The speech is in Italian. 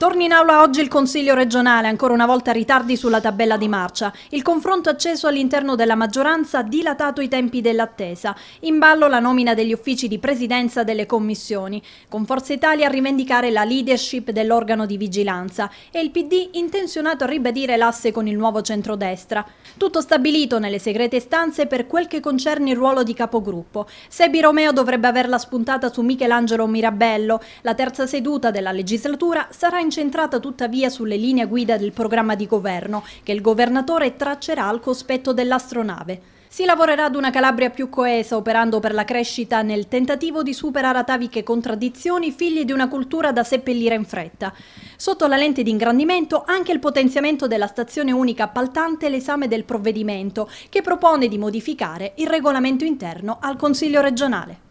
Torni in aula oggi il Consiglio regionale, ancora una volta ritardi sulla tabella di marcia. Il confronto acceso all'interno della maggioranza ha dilatato i tempi dell'attesa. In ballo la nomina degli uffici di presidenza delle commissioni, con Forza Italia a rivendicare la leadership dell'organo di vigilanza e il PD intenzionato a ribadire l'asse con il nuovo centrodestra. Tutto stabilito nelle segrete stanze per quel che concerne il ruolo di capogruppo. Sebi Romeo dovrebbe averla spuntata su Michelangelo Mirabello. La terza seduta della legislatura sarà in incentrata tuttavia sulle linee guida del programma di governo che il governatore traccerà al cospetto dell'astronave. Si lavorerà ad una Calabria più coesa, operando per la crescita nel tentativo di superare ataviche contraddizioni figlie di una cultura da seppellire in fretta. Sotto la lente di ingrandimento anche il potenziamento della stazione unica appaltante e l'esame del provvedimento, che propone di modificare il regolamento interno al Consiglio regionale.